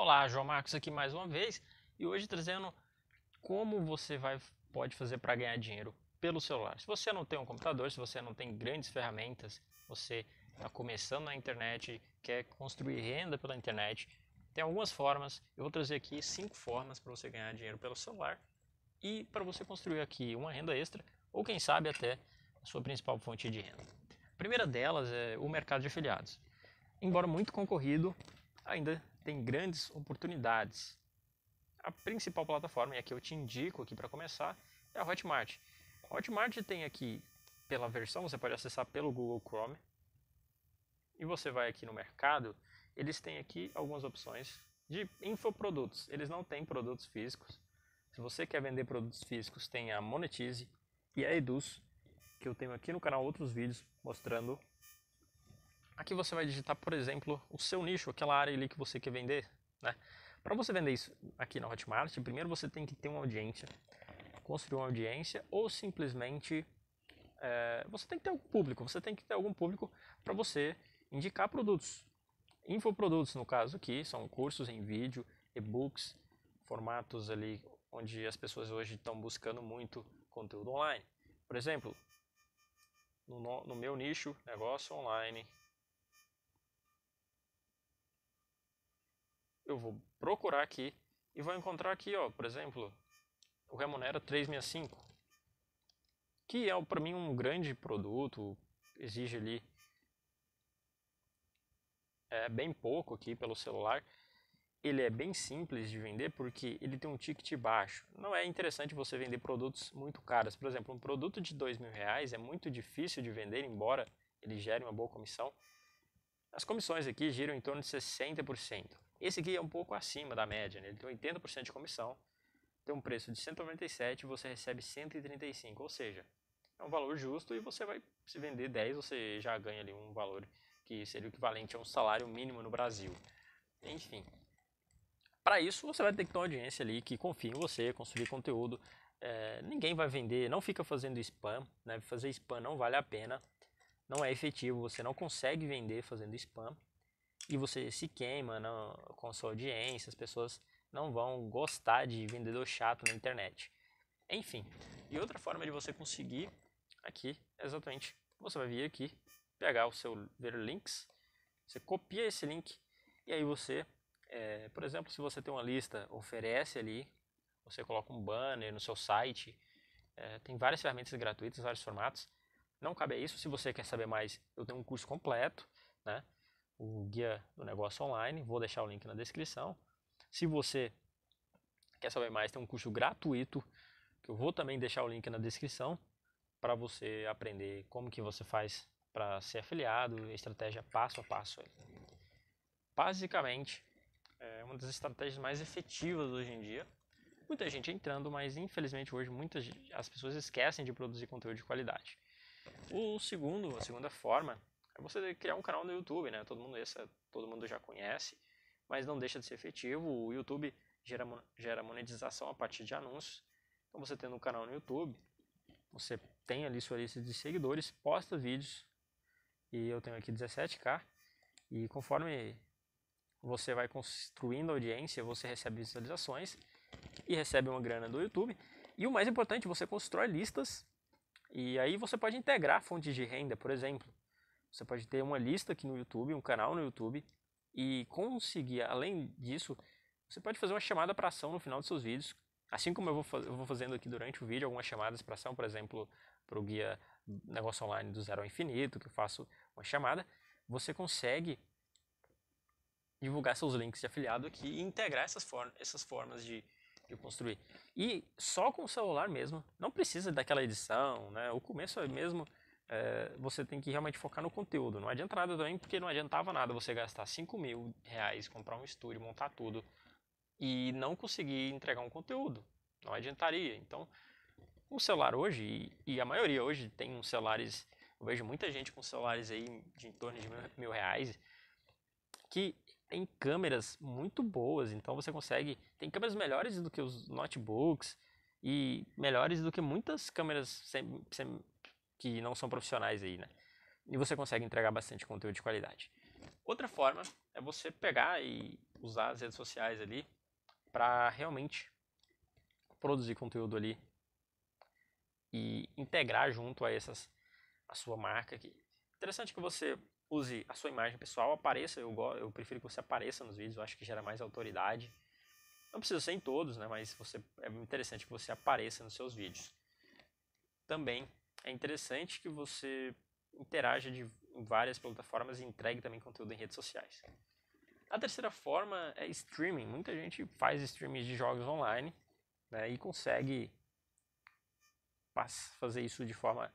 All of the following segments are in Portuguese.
Olá, João Marcos aqui mais uma vez e hoje trazendo como você vai, pode fazer para ganhar dinheiro pelo celular. Se você não tem um computador, se você não tem grandes ferramentas, você está começando na internet, quer construir renda pela internet, tem algumas formas. Eu vou trazer aqui cinco formas para você ganhar dinheiro pelo celular e para você construir aqui uma renda extra ou quem sabe até a sua principal fonte de renda. A primeira delas é o mercado de afiliados. Embora muito concorrido, ainda tem grandes oportunidades. A principal plataforma, e aqui eu te indico aqui para começar, é a Hotmart. A Hotmart tem aqui pela versão, você pode acessar pelo Google Chrome. E você vai aqui no mercado, eles têm aqui algumas opções de infoprodutos. Eles não têm produtos físicos. Se você quer vender produtos físicos, tem a Monetize e a Eduz, que eu tenho aqui no canal outros vídeos mostrando aqui você vai digitar, por exemplo, o seu nicho, aquela área ali que você quer vender, né? Para você vender isso aqui na Hotmart, primeiro você tem que ter uma audiência, construir uma audiência ou simplesmente é, você tem que ter algum público, você tem que ter algum público para você indicar produtos. Infoprodutos, no caso aqui, são cursos em vídeo, e-books, formatos ali onde as pessoas hoje estão buscando muito conteúdo online. Por exemplo, no, no meu nicho, negócio online, eu vou procurar aqui e vou encontrar aqui, ó, por exemplo, o Remunera 365, que é para mim um grande produto, exige ali é, bem pouco aqui pelo celular. Ele é bem simples de vender porque ele tem um ticket baixo. Não é interessante você vender produtos muito caros. Por exemplo, um produto de dois mil reais é muito difícil de vender, embora ele gere uma boa comissão. As comissões aqui giram em torno de 60%. Esse aqui é um pouco acima da média, né? ele tem 80% de comissão, tem um preço de 197 e você recebe 135, ou seja, é um valor justo e você vai se vender 10, você já ganha ali um valor que seria o equivalente a um salário mínimo no Brasil. Enfim, para isso você vai ter que ter uma audiência ali que confie em você, construir conteúdo. É, ninguém vai vender, não fica fazendo spam, né? Fazer spam não vale a pena, não é efetivo, você não consegue vender fazendo spam e você se queima não, com sua audiência, as pessoas não vão gostar de vendedor chato na internet. Enfim, e outra forma de você conseguir aqui, exatamente, você vai vir aqui, pegar o seu ver links, você copia esse link e aí você, é, por exemplo, se você tem uma lista, oferece ali, você coloca um banner no seu site, é, tem várias ferramentas gratuitas, vários formatos. Não cabe a isso. Se você quer saber mais, eu tenho um curso completo, né? o guia do negócio online, vou deixar o link na descrição. Se você quer saber mais, tem um curso gratuito que eu vou também deixar o link na descrição para você aprender como que você faz para ser afiliado, estratégia passo a passo. Basicamente, é uma das estratégias mais efetivas hoje em dia. Muita gente entrando, mas infelizmente hoje muitas as pessoas esquecem de produzir conteúdo de qualidade. O segundo, a segunda forma é você criar um canal no YouTube, né? Todo mundo, esse, é, todo mundo já conhece, mas não deixa de ser efetivo. O YouTube gera, gera monetização a partir de anúncios. Então você tendo um canal no YouTube, você tem ali sua lista de seguidores, posta vídeos, e eu tenho aqui 17k, e conforme você vai construindo audiência, você recebe visualizações e recebe uma grana do YouTube. E o mais importante, você constrói listas e aí você pode integrar fontes de renda, por exemplo. Você pode ter uma lista aqui no YouTube, um canal no YouTube e conseguir, além disso, você pode fazer uma chamada para ação no final dos seus vídeos. Assim como eu vou, faz, eu vou fazendo aqui durante o vídeo algumas chamadas para ação, por exemplo, para o guia negócio online do zero ao infinito, que eu faço uma chamada, você consegue divulgar seus links de afiliado aqui e integrar essas, for essas formas de, de construir. E só com o celular mesmo, não precisa daquela edição, né? O começo é mesmo é, você tem que realmente focar no conteúdo. Não adianta nada também, porque não adiantava nada você gastar 5 mil reais, comprar um estúdio, montar tudo e não conseguir entregar um conteúdo. Não adiantaria. Então, o celular hoje, e a maioria hoje tem uns celulares, eu vejo muita gente com celulares aí de em torno de mil, mil reais, que tem câmeras muito boas, então você consegue, tem câmeras melhores do que os notebooks e melhores do que muitas câmeras sem, sem que não são profissionais aí, né? E você consegue entregar bastante conteúdo de qualidade. Outra forma é você pegar e usar as redes sociais ali para realmente produzir conteúdo ali e integrar junto a essas a sua marca aqui. Interessante que você use a sua imagem pessoal, apareça, eu, eu prefiro que você apareça nos vídeos, eu acho que gera mais autoridade. Não precisa ser em todos, né, mas você, é interessante que você apareça nos seus vídeos. Também é interessante que você interaja de várias plataformas e entregue também conteúdo em redes sociais. A terceira forma é streaming. Muita gente faz streaming de jogos online né, e consegue fazer isso de forma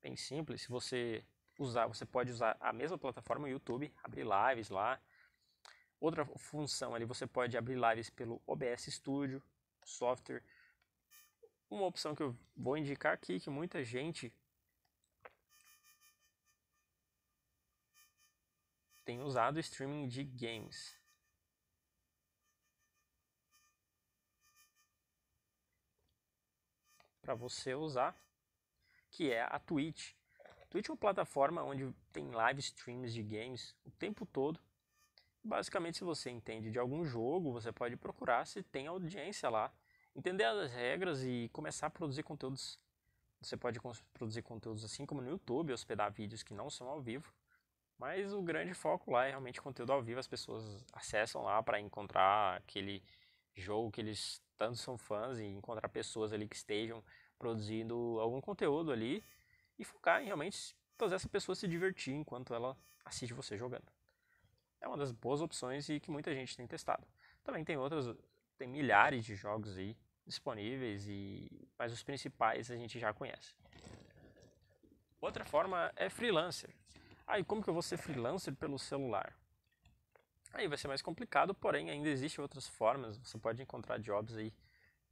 bem simples. Se você usar, você pode usar a mesma plataforma YouTube, abrir lives lá. Outra função ali, você pode abrir lives pelo OBS Studio, software uma opção que eu vou indicar aqui, que muita gente tem usado streaming de games. Para você usar, que é a Twitch. Twitch é uma plataforma onde tem live streams de games o tempo todo. Basicamente, se você entende de algum jogo, você pode procurar se tem audiência lá entender as regras e começar a produzir conteúdos. Você pode produzir conteúdos assim como no YouTube, hospedar vídeos que não são ao vivo, mas o grande foco lá é realmente conteúdo ao vivo, as pessoas acessam lá para encontrar aquele jogo que eles tanto são fãs e encontrar pessoas ali que estejam produzindo algum conteúdo ali e focar em realmente fazer essa pessoa se divertir enquanto ela assiste você jogando. É uma das boas opções e que muita gente tem testado. Também tem outras, tem milhares de jogos aí disponíveis, e, mas os principais a gente já conhece. Outra forma é freelancer. Aí, ah, como que eu vou ser freelancer pelo celular? Aí vai ser mais complicado, porém ainda existem outras formas. Você pode encontrar jobs aí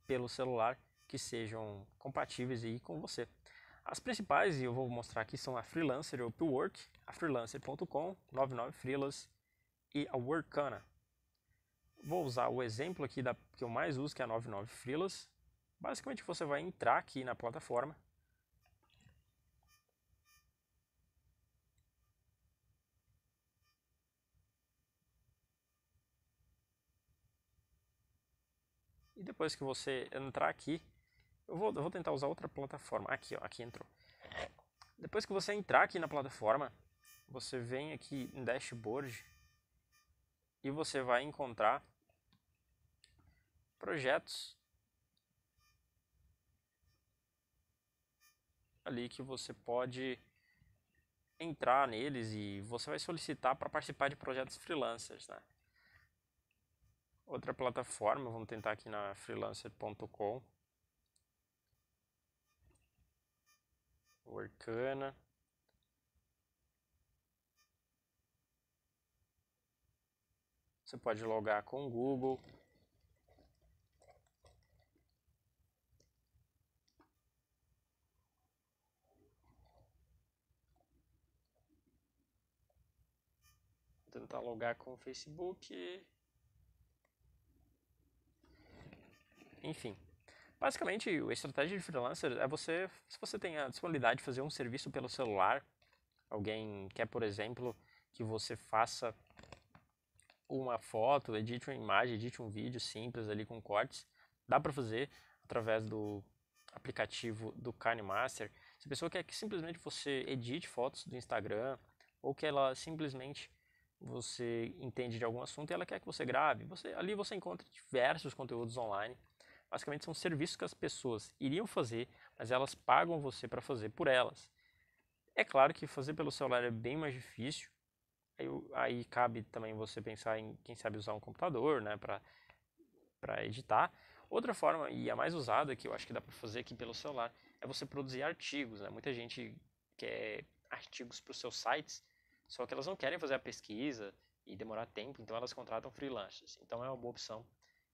pelo celular que sejam compatíveis aí com você. As principais, e eu vou mostrar aqui, são a Freelancer, o Upwork, a Freelancer.com, 99 Freelas e a Workana. Vou usar o exemplo aqui da, que eu mais uso, que é a 99 Freelas. Basicamente você vai entrar aqui na plataforma. E depois que você entrar aqui, eu vou, eu vou tentar usar outra plataforma. Aqui, ó, aqui entrou. Depois que você entrar aqui na plataforma, você vem aqui em dashboard e você vai encontrar projetos ali que você pode entrar neles e você vai solicitar para participar de projetos freelancers, né? Outra plataforma, vamos tentar aqui na freelancer.com. Workana. Você pode logar com o Google. tentar logar com o Facebook. Enfim. Basicamente, a estratégia de freelancer é você, se você tem a disponibilidade de fazer um serviço pelo celular, alguém quer, por exemplo, que você faça uma foto, edite uma imagem, edite um vídeo simples ali com cortes, dá para fazer através do aplicativo do KineMaster. Se a pessoa quer que simplesmente você edite fotos do Instagram ou que ela simplesmente você entende de algum assunto e ela quer que você grave. Você, ali você encontra diversos conteúdos online. Basicamente são serviços que as pessoas iriam fazer, mas elas pagam você para fazer por elas. É claro que fazer pelo celular é bem mais difícil. Aí, aí cabe também você pensar em quem sabe usar um computador, né, para para editar. Outra forma e a mais usada que eu acho que dá para fazer aqui pelo celular é você produzir artigos, né? Muita gente quer artigos para os seus sites só que elas não querem fazer a pesquisa e demorar tempo, então elas contratam freelancers. Então é uma boa opção.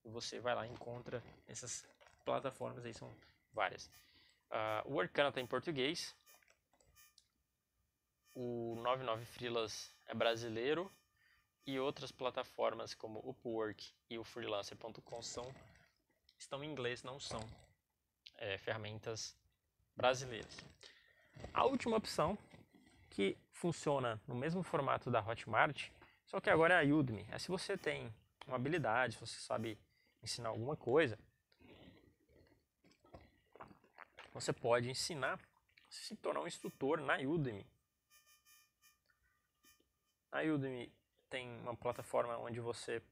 E você vai lá e encontra essas plataformas aí, são várias. Uh, o Workana está em português. O 99 Freelas é brasileiro. E outras plataformas como o Upwork e o Freelancer.com são, estão em inglês, não são é, ferramentas brasileiras. A última opção que funciona no mesmo formato da Hotmart, só que agora é a Udemy. É se você tem uma habilidade, se você sabe ensinar alguma coisa, você pode ensinar, se tornar um instrutor na Udemy. A Udemy tem uma plataforma onde você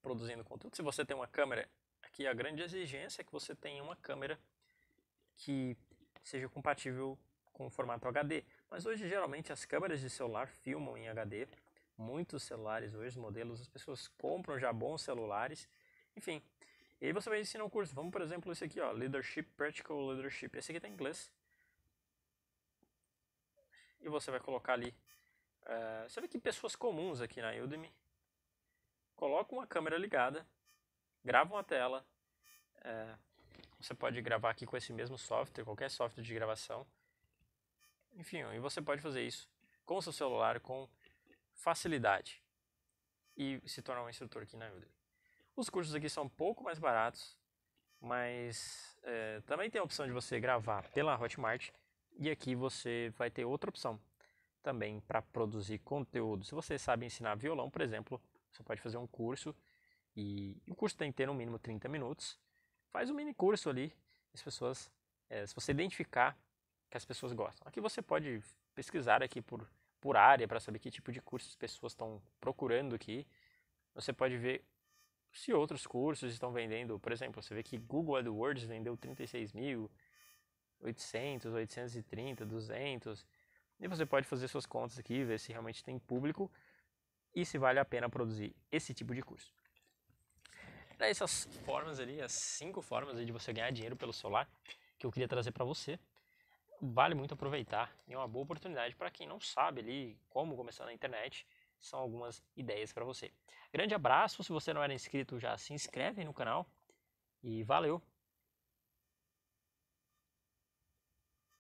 produzindo conteúdo. Se você tem uma câmera, aqui a grande exigência é que você tenha uma câmera que seja compatível com o formato HD. Mas hoje geralmente as câmeras de celular filmam em HD. Muitos celulares hoje, modelos, as pessoas compram já bons celulares. Enfim. E aí você vai ensinar um curso. Vamos, por exemplo, esse aqui, ó, Leadership Practical Leadership. Esse aqui tem tá em inglês. E você vai colocar ali. Uh, você vê que pessoas comuns aqui na Udemy colocam uma câmera ligada, gravam a tela. Uh, você pode gravar aqui com esse mesmo software, qualquer software de gravação. Enfim, e você pode fazer isso com o seu celular com facilidade e se tornar um instrutor aqui na né, Udemy. Os cursos aqui são um pouco mais baratos, mas é, também tem a opção de você gravar pela Hotmart e aqui você vai ter outra opção também para produzir conteúdo. Se você sabe ensinar violão, por exemplo, você pode fazer um curso e o curso tem que ter no mínimo 30 minutos. Faz um mini curso ali. As pessoas, é, se você identificar que as pessoas gostam. Aqui você pode pesquisar aqui por, por área para saber que tipo de curso as pessoas estão procurando aqui. Você pode ver se outros cursos estão vendendo, por exemplo, você vê que Google AdWords vendeu 36 mil, 800, 830, 200. E você pode fazer suas contas aqui, ver se realmente tem público e se vale a pena produzir esse tipo de curso. essas formas ali, as cinco formas de você ganhar dinheiro pelo celular que eu queria trazer para você vale muito aproveitar. É uma boa oportunidade para quem não sabe ali como começar na internet. São algumas ideias para você. Grande abraço. Se você não era inscrito, já se inscreve no canal. E valeu!